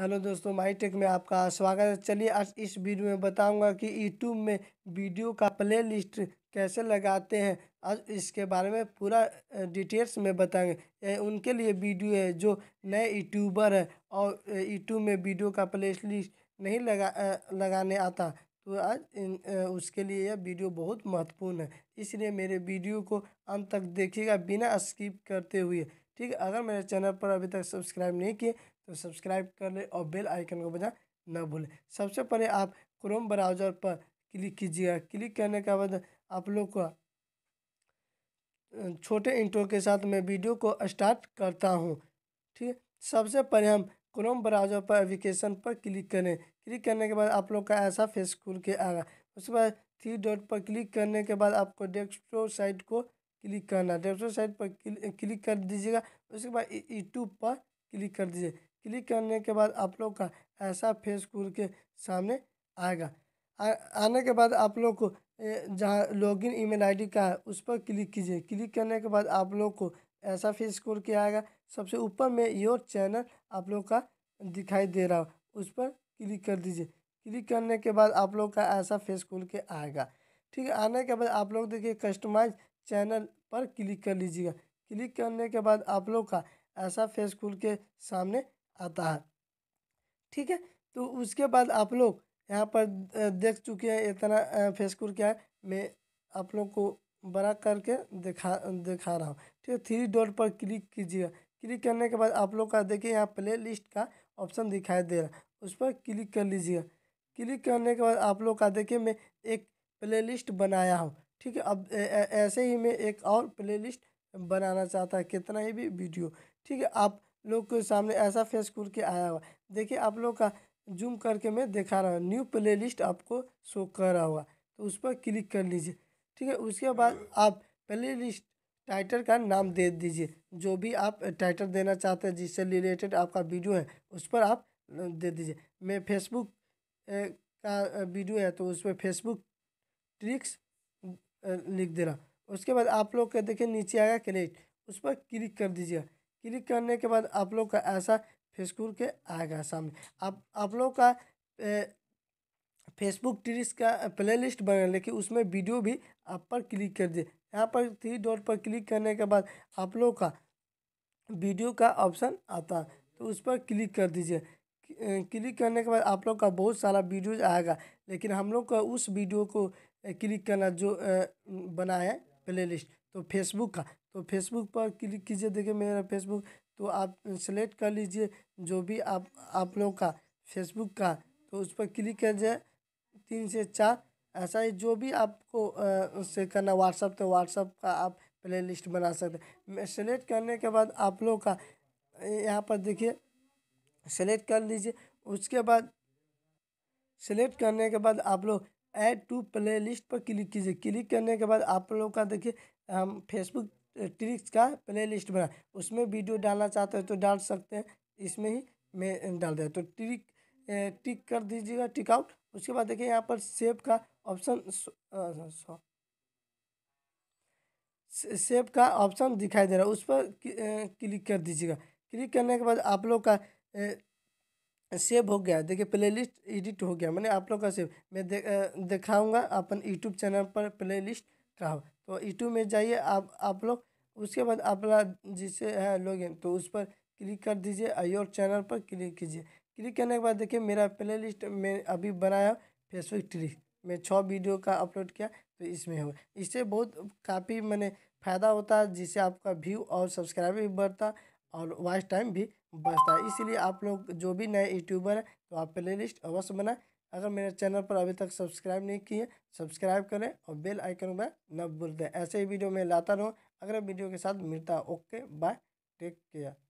hello दोस्तों माई take में आपका स्वागत है चलिए आज इस वीडियो में बताऊंगा कि यूट्यूब में वीडियो का प्ले लिस्ट कैसे लगाते हैं आज इसके बारे में पूरा डिटेल्स में बताएंगे ये उनके लिए वीडियो है जो नए यूट्यूबर है और यूट्यूब में वीडियो का प्ले लिस्ट नहीं लगा लगाने आता तो आज इन उसके लिए यह वीडियो बहुत महत्वपूर्ण है इसलिए मेरे वीडियो को अंत तक देखिएगा बिना स्किप करते हुए ठीक अगर मेरे चैनल पर अभी तक सब्सक्राइब नहीं किए तो सब्सक्राइब कर लें और बेल आइकन को बजा ना भूलें सबसे पहले आप क्रोम ब्राउज़र पर क्लिक कीजिएगा क्लिक करने के बाद आप लोग का छोटे इंट्रो के साथ मैं वीडियो को स्टार्ट करता हूँ ठीक सबसे पहले हम क्रोम ब्राउज़र पर एप्लीकेशन पर क्लिक करें क्लिक करने के बाद आप लोग का ऐसा फेस खुल के आएगा उसके बाद थ्री डॉट पर क्लिक करने के बाद आपको डेस्कटॉप साइट को क्लिक करना डेस्कटॉप साइट पर क्लिक कर दीजिएगा उसके बाद यूट्यूब e, e पर क्लिक कर दीजिए क्लिक करने के बाद आप लोग का ऐसा फेस खुल के सामने आएगा आ, आने के बाद आप लोग को जहाँ लॉगिन ईमेल आईडी का है उस पर क्लिक कीजिए क्लिक करने के बाद आप लोग को ऐसा फेस खुल के आएगा सबसे ऊपर में योर चैनल आप लोग का दिखाई दे रहा हो उस पर क्लिक कर दीजिए क्लिक करने के बाद आप लोग का ऐसा फेस खुल के आएगा ठीक है आने के बाद आप लोग देखिए कस्टमाइज चैनल पर क्लिक कर लीजिएगा क्लिक करने के बाद आप लोग का ऐसा फेस खुल के सामने आता है ठीक है तो उसके बाद आप लोग यहाँ पर देख चुके हैं इतना फेसकुर क्या है मैं आप लोग को बड़ा करके दिखा दिखा रहा हूँ ठीक है थ्री डॉट पर क्लिक कीजिएगा क्लिक करने के बाद आप लोग का देखिए यहाँ प्ले लिस्ट का ऑप्शन दिखाई दे रहा है उस पर क्लिक कर लीजिएगा क्लिक करने के बाद आप लोग का देखिए मैं एक प्लेलिस्ट बनाया हूँ ठीक है अब ऐसे ही मैं एक और प्लेलिस्ट बनाना चाहता है कितना ही भी वीडियो ठीक है आप लोग के सामने ऐसा फेस खुल के आया हुआ देखिए आप लोग का जूम करके मैं दिखा रहा हूँ न्यू प्लेलिस्ट आपको शो कर रहा हुआ तो उस पर क्लिक कर लीजिए ठीक है उसके बाद आप प्लेलिस्ट टाइटल का नाम दे दीजिए जो भी आप टाइटल देना चाहते हैं जिससे रिलेटेड आपका वीडियो है उस पर आप दे दीजिए मैं फेसबुक का वीडियो है तो उस पर फेसबुक ट्रिक्स लिख दे रहा उसके बाद आप लोग के देखिए नीचे आएगा क्रेडिट उस पर क्लिक कर दीजिएगा क्लिक करने के बाद आप लोग का ऐसा फेसबुक के आएगा सामने आप आप लोग का फेसबुक ट्रिक्स का प्ले लिस्ट बना लेकिन उसमें वीडियो भी आप पर क्लिक कर दिए यहाँ पर थ्री डॉट पर क्लिक करने के बाद आप लोग का वीडियो का ऑप्शन आता है तो उस पर क्लिक कर दीजिए क्लिक करने के बाद आप लोग का बहुत सारा वीडियोज आएगा लेकिन हम लोग का उस वीडियो को क्लिक करना जो बनाया है प्ले लिस्ट तो फेसबुक का तो फेसबुक पर क्लिक कीजिए देखिए मेरा फेसबुक तो आप सेलेक्ट कर लीजिए जो भी आप आप लोगों का फेसबुक का तो उस पर क्लिक कर जाए तीन से चार ऐसा ही जो भी आपको उससे करना व्हाट्सअप तो व्हाट्सअप का आप प्ले लिस्ट बना सकते हैं सेलेक्ट करने के बाद आप लोग का यहाँ पर देखिए सेलेक्ट कर लीजिए उसके बाद सेलेक्ट करने के बाद आप लोग ऐड टू प्ले लिस्ट पर क्लिक कीजिए क्लिक करने के बाद आप लोग का देखिए हम फेसबुक ट्रिक्स का प्ले लिस्ट बना उसमें वीडियो डालना चाहते हैं तो डाल सकते हैं इसमें ही मैं डाल दिया तो ट्रिक टिक कर दीजिएगा टिक आउट उसके बाद देखिए यहाँ पर सेव का ऑप्शन सेव का ऑप्शन दिखाई दे रहा है उस पर क्लिक कर दीजिएगा क्लिक करने के बाद आप लोग का सेव हो गया देखिए प्लेलिस्ट एडिट हो गया मैंने आप लोग का सेव मैं दे, दिखाऊंगा अपन यूट्यूब चैनल पर प्लेलिस्ट का तो यूट्यूब में जाइए आप आप लोग उसके बाद अपना जिसे है लोग तो उस पर क्लिक कर दीजिए और चैनल पर क्लिक कीजिए क्लिक करने के बाद देखिए मेरा प्ले लिस्ट में अभी बनाया फेसबुक ट्री मैं छः वीडियो का अपलोड किया तो इसमें हो इससे बहुत काफ़ी मैंने फ़ायदा होता है जिससे आपका व्यू और सब्सक्राइबर भी बढ़ता और वॉइस टाइम भी बचता है इसीलिए आप लोग जो भी नए यूट्यूबर हैं तो आप प्ले लिस्ट अवश्य बनाएँ अगर मेरे चैनल पर अभी तक सब्सक्राइब नहीं किए सब्सक्राइब करें और बेल आइकन में न भूल दें ऐसे ही वीडियो में लाता रहूँ अगले वीडियो के साथ मिलता ओके बाय टेक केयर